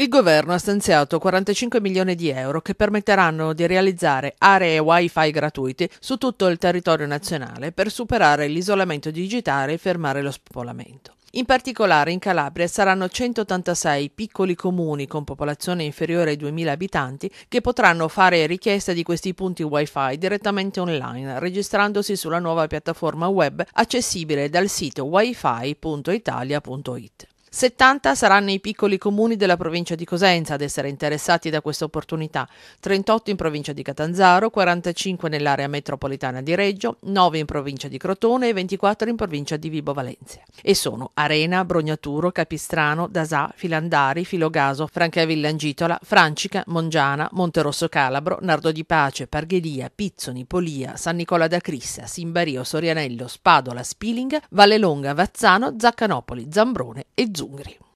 Il governo ha stanziato 45 milioni di euro che permetteranno di realizzare aree wifi gratuite su tutto il territorio nazionale per superare l'isolamento digitale e fermare lo spopolamento. In particolare in Calabria saranno 186 piccoli comuni con popolazione inferiore ai 2000 abitanti che potranno fare richiesta di questi punti wifi direttamente online registrandosi sulla nuova piattaforma web accessibile dal sito wifi.italia.it. 70 saranno i piccoli comuni della provincia di Cosenza ad essere interessati da questa opportunità, 38 in provincia di Catanzaro, 45 nell'area metropolitana di Reggio, 9 in provincia di Crotone e 24 in provincia di Vibo Valencia. E sono Arena, Brognaturo, Capistrano, Dasà, Filandari, Filogaso, Francavilla Angitola, Francica, Mongiana, Monterosso Calabro, Nardo di Pace, Parghelia, Pizzoni, Polia, San Nicola da Crissa, Simbario, Sorianello, Spadola, Spiling, Vallelonga, Vazzano, Zaccanopoli, Zambrone e Zona. zungre